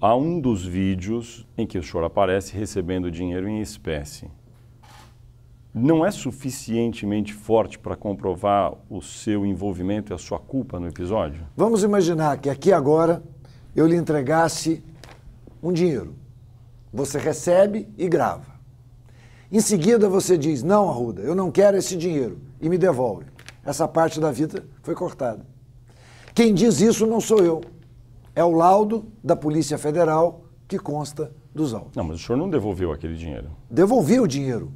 a um dos vídeos em que o senhor aparece recebendo dinheiro em espécie. Não é suficientemente forte para comprovar o seu envolvimento e a sua culpa no episódio? Vamos imaginar que aqui agora eu lhe entregasse um dinheiro. Você recebe e grava. Em seguida você diz: Não, Arruda, eu não quero esse dinheiro e me devolve. Essa parte da vida foi cortada. Quem diz isso não sou eu é o laudo da Polícia Federal que consta dos autos. Não, mas o senhor não devolveu aquele dinheiro. Devolvi o dinheiro.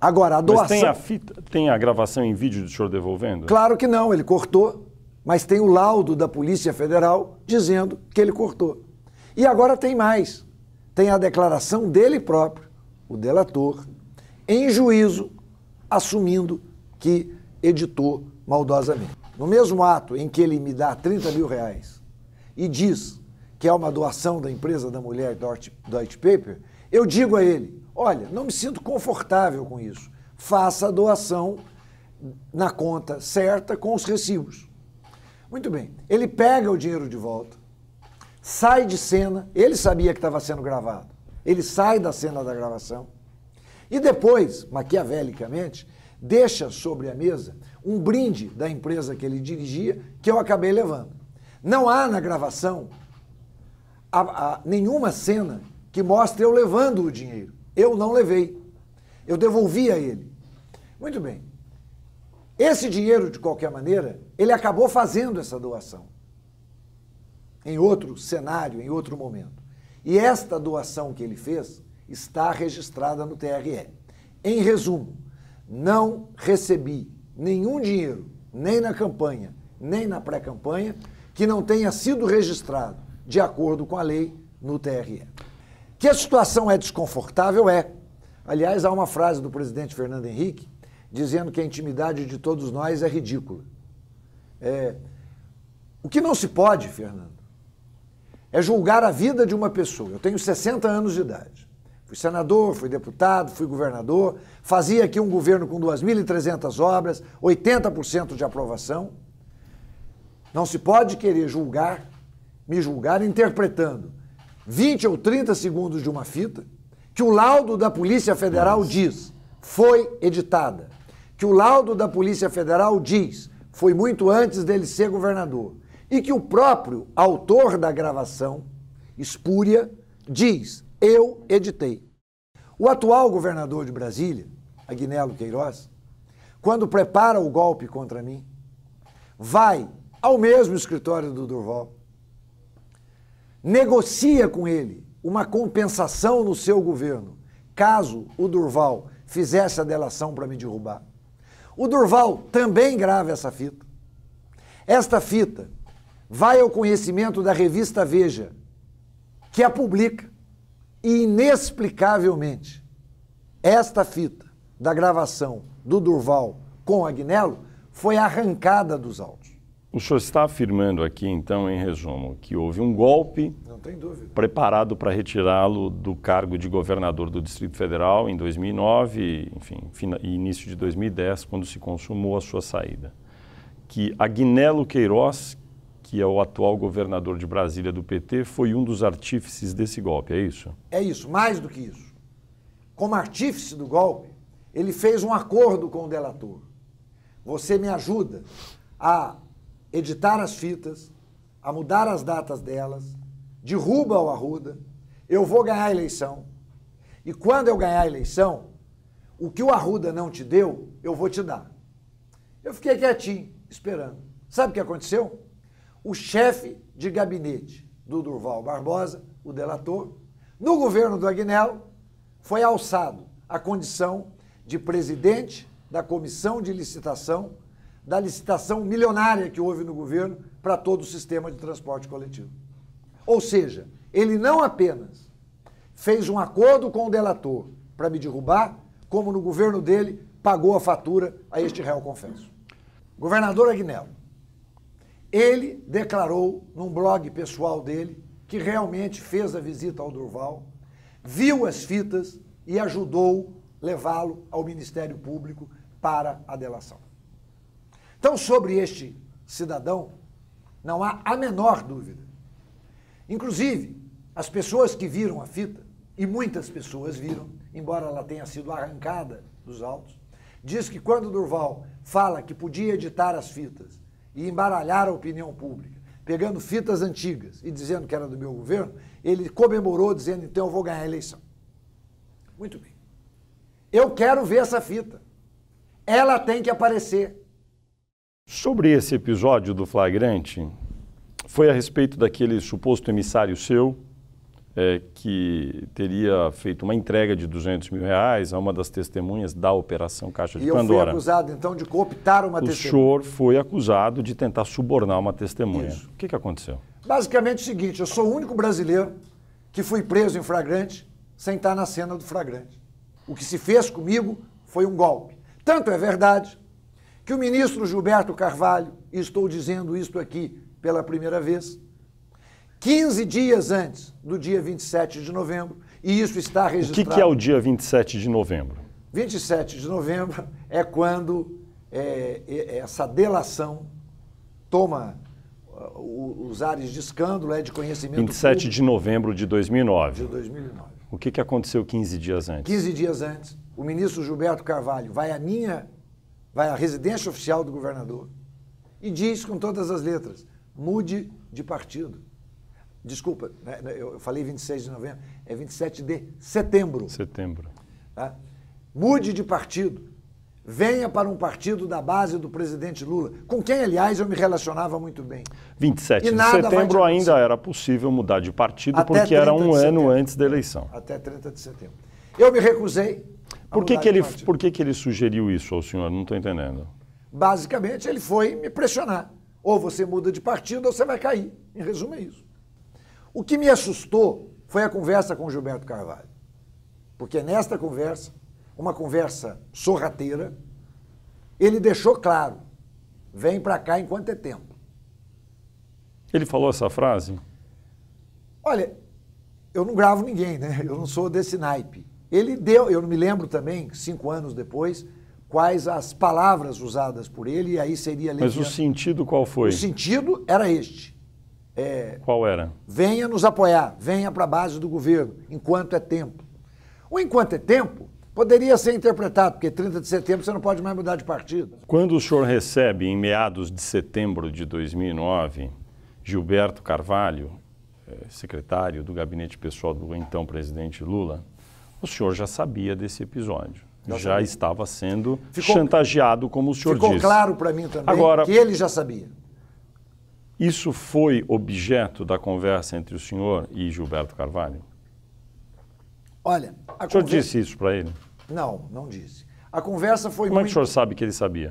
Agora, a doação. Mas tem a, fita, tem a gravação em vídeo do senhor devolvendo? Claro que não, ele cortou. Mas tem o laudo da Polícia Federal dizendo que ele cortou. E agora tem mais. Tem a declaração dele próprio, o delator, em juízo, assumindo que editou maldosamente. No mesmo ato em que ele me dá 30 mil reais e diz que é uma doação da empresa da mulher do Deutsche Paper, eu digo a ele: olha, não me sinto confortável com isso. Faça a doação na conta certa com os recibos. Muito bem. Ele pega o dinheiro de volta, sai de cena, ele sabia que estava sendo gravado. Ele sai da cena da gravação e depois, maquiavelicamente, deixa sobre a mesa um brinde da empresa que ele dirigia que eu acabei levando. Não há na gravação a, a, nenhuma cena que mostre eu levando o dinheiro. Eu não levei. Eu devolvi a ele. Muito bem. Esse dinheiro, de qualquer maneira, ele acabou fazendo essa doação. Em outro cenário, em outro momento. E esta doação que ele fez está registrada no TRE. Em resumo, não recebi nenhum dinheiro, nem na campanha, nem na pré-campanha, que não tenha sido registrado de acordo com a lei no TRE. Que a situação é desconfortável é. Aliás, há uma frase do presidente Fernando Henrique dizendo que a intimidade de todos nós é ridícula. É, o que não se pode, Fernando, é julgar a vida de uma pessoa. Eu tenho 60 anos de idade. Fui senador, fui deputado, fui governador, fazia aqui um governo com 2.300 obras, 80% de aprovação. Não se pode querer julgar, me julgar, interpretando 20 ou 30 segundos de uma fita, que o laudo da Polícia Federal Nossa. diz foi editada, que o laudo da Polícia Federal diz foi muito antes dele ser governador, e que o próprio autor da gravação, espúria, diz eu editei. O atual governador de Brasília, Agnello Queiroz, quando prepara o golpe contra mim, vai ao mesmo escritório do Durval, negocia com ele uma compensação no seu governo, caso o Durval fizesse a delação para me derrubar. O Durval também grava essa fita. Esta fita vai ao conhecimento da revista Veja, que a publica e inexplicavelmente esta fita da gravação do Durval com Agnello foi arrancada dos autos. O senhor está afirmando aqui, então, em resumo, que houve um golpe preparado para retirá-lo do cargo de governador do Distrito Federal em 2009, enfim, início de 2010, quando se consumou a sua saída. Que Agnello Queiroz, que é o atual governador de Brasília do PT, foi um dos artífices desse golpe, é isso? É isso, mais do que isso. Como artífice do golpe, ele fez um acordo com o delator. Você me ajuda a editar as fitas, a mudar as datas delas, derruba o Arruda, eu vou ganhar a eleição. E quando eu ganhar a eleição, o que o Arruda não te deu, eu vou te dar. Eu fiquei quietinho, esperando. Sabe o que aconteceu? O chefe de gabinete do Durval Barbosa, o delator, no governo do Agnello, foi alçado à condição de presidente da comissão de licitação da licitação milionária que houve no governo para todo o sistema de transporte coletivo. Ou seja, ele não apenas fez um acordo com o delator para me derrubar, como no governo dele pagou a fatura a este réu confesso. Governador Agnello, ele declarou num blog pessoal dele que realmente fez a visita ao Durval, viu as fitas e ajudou levá-lo ao Ministério Público para a delação. Então, sobre este cidadão, não há a menor dúvida. Inclusive, as pessoas que viram a fita, e muitas pessoas viram, embora ela tenha sido arrancada dos autos, diz que quando Durval fala que podia editar as fitas e embaralhar a opinião pública, pegando fitas antigas e dizendo que era do meu governo, ele comemorou dizendo, então eu vou ganhar a eleição. Muito bem. Eu quero ver essa fita. Ela tem que aparecer. Sobre esse episódio do flagrante, foi a respeito daquele suposto emissário seu é, que teria feito uma entrega de 200 mil reais a uma das testemunhas da Operação Caixa de e Pandora. E eu fui acusado, então, de cooptar uma o testemunha. O senhor foi acusado de tentar subornar uma testemunha. Isso. O que, que aconteceu? Basicamente é o seguinte, eu sou o único brasileiro que fui preso em flagrante sem estar na cena do flagrante. O que se fez comigo foi um golpe. Tanto é verdade que o ministro Gilberto Carvalho, estou dizendo isto aqui pela primeira vez, 15 dias antes do dia 27 de novembro, e isso está é registrado. O que, é o dia 27 de novembro? 27 de novembro é quando é, é essa delação toma os ares de escândalo, é de conhecimento 27 público, de novembro de 2009. De 2009. O que, que aconteceu 15 dias antes? 15 dias antes, o ministro Gilberto Carvalho vai à minha vai à residência oficial do governador e diz com todas as letras: mude de partido. Desculpa, né, né eu falei 26 de novembro, é 27 de setembro. Setembro. Tá? Mude de partido. Venha para um partido da base do presidente Lula, com quem, aliás, eu me relacionava muito bem. 27 e de setembro ainda era possível mudar de partido, Até porque era um ano antes da eleição. Até 30 de setembro. Eu me recusei, por que, que, ele, por que, que ele sugeriu isso ao senhor? Não estou entendendo. Basicamente, ele foi me pressionar. Ou você muda de partido ou você vai cair. Em resumo, é isso. O que me assustou foi a conversa com Gilberto Carvalho. Porque nesta conversa, uma conversa sorrateira, ele deixou claro: vem para cá enquanto é tempo. Ele falou essa frase? Olha, eu não gravo ninguém, né? Eu não sou desse naipe. Ele deu, eu me lembro também, cinco anos depois, quais as palavras usadas por ele, e aí seria... Mas o sentido qual foi? O sentido era este. É, qual era? Venha nos apoiar, venha para a base do governo, enquanto é tempo. O enquanto é tempo poderia ser interpretado, porque 30 de setembro você não pode mais mudar de partido. Quando o senhor recebe, em meados de setembro de 2009, Gilberto Carvalho, eh, secretário do gabinete pessoal do então presidente Lula, o senhor já sabia desse episódio. Já, já estava sendo ficou, chantageado, como o senhor ficou disse. Ficou claro para mim também Agora, que ele já sabia. Isso foi objeto da conversa entre o senhor e Gilberto Carvalho? Olha, a o senhor disse isso para ele? Não, não disse. A conversa foi Como muito... é que o senhor sabe que ele sabia?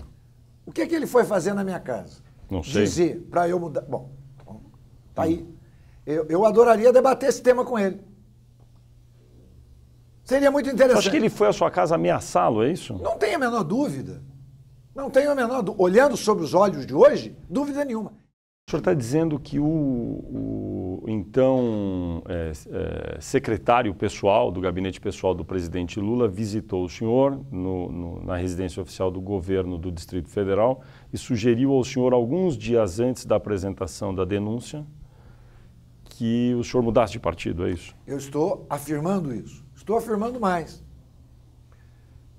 O que é que ele foi fazer na minha casa? Não sei. Dizer para eu mudar... Tá bom, tá aí. Eu, eu adoraria debater esse tema com ele. Seria muito interessante. Acho que ele foi à sua casa ameaçá-lo, é isso? Não tenho a menor dúvida. Não tenho a menor dúvida. Olhando sobre os olhos de hoje, dúvida nenhuma. O senhor está dizendo que o, o então é, é, secretário pessoal do gabinete pessoal do presidente Lula visitou o senhor no, no, na residência oficial do governo do Distrito Federal e sugeriu ao senhor, alguns dias antes da apresentação da denúncia, que o senhor mudasse de partido, é isso? Eu estou afirmando isso. Estou afirmando mais.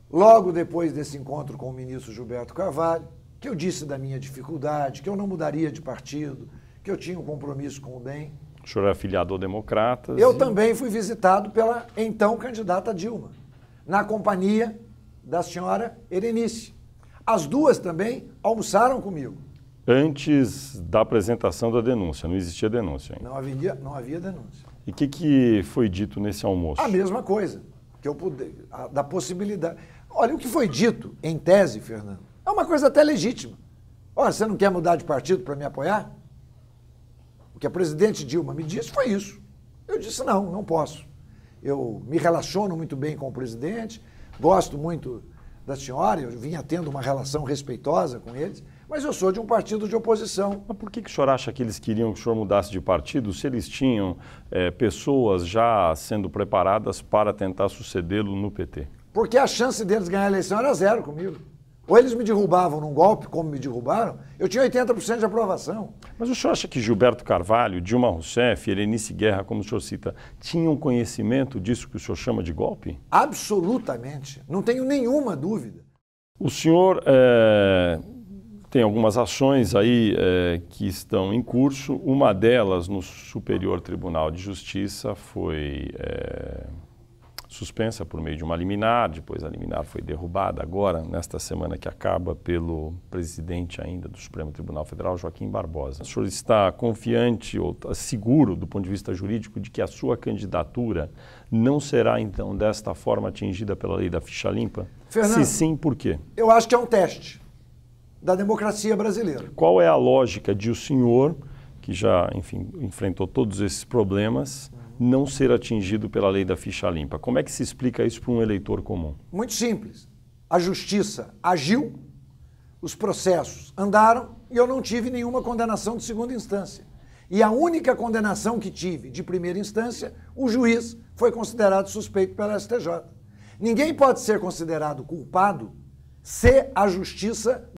Logo depois desse encontro com o ministro Gilberto Carvalho, que eu disse da minha dificuldade, que eu não mudaria de partido, que eu tinha um compromisso com o bem. O senhor é afiliado ao Democratas. Eu e... também fui visitado pela então candidata Dilma, na companhia da senhora Erenice. As duas também almoçaram comigo. Antes da apresentação da denúncia, não existia denúncia ainda. Não havia, não havia denúncia. E o que, que foi dito nesse almoço? A mesma coisa, que eu pude, a, da possibilidade. Olha, o que foi dito, em tese, Fernando, é uma coisa até legítima. Olha, você não quer mudar de partido para me apoiar? O que a presidente Dilma me disse foi isso. Eu disse: não, não posso. Eu me relaciono muito bem com o presidente, gosto muito da senhora, eu vinha tendo uma relação respeitosa com eles, mas eu sou de um partido de oposição. Mas por que, que o senhor acha que eles queriam que o senhor mudasse de partido se eles tinham é, pessoas já sendo preparadas para tentar sucedê-lo no PT? Porque a chance deles ganhar a eleição era zero comigo. Ou eles me derrubavam num golpe, como me derrubaram, eu tinha 80% de aprovação. Mas o senhor acha que Gilberto Carvalho, Dilma Rousseff, Erenice Guerra, como o senhor cita, tinham conhecimento disso que o senhor chama de golpe? Absolutamente. Não tenho nenhuma dúvida. O senhor é tem algumas ações aí é, que estão em curso. Uma delas no Superior Tribunal de Justiça foi é, suspensa por meio de uma liminar, depois a liminar foi derrubada agora, nesta semana que acaba, pelo presidente ainda do Supremo Tribunal Federal, Joaquim Barbosa. O senhor está confiante ou tá seguro do ponto de vista jurídico de que a sua candidatura não será, então, desta forma atingida pela lei da ficha limpa? Fernando, Se sim, por quê? Eu acho que é um teste da democracia brasileira. Qual é a lógica de o senhor, que já, enfim, enfrentou todos esses problemas, não ser atingido pela lei da ficha limpa? Como é que se explica isso para um eleitor comum? Muito simples. A justiça agiu, os processos andaram e eu não tive nenhuma condenação de segunda instância. E a única condenação que tive de primeira instância, o juiz foi considerado suspeito pela STJ. Ninguém pode ser considerado culpado se a justiça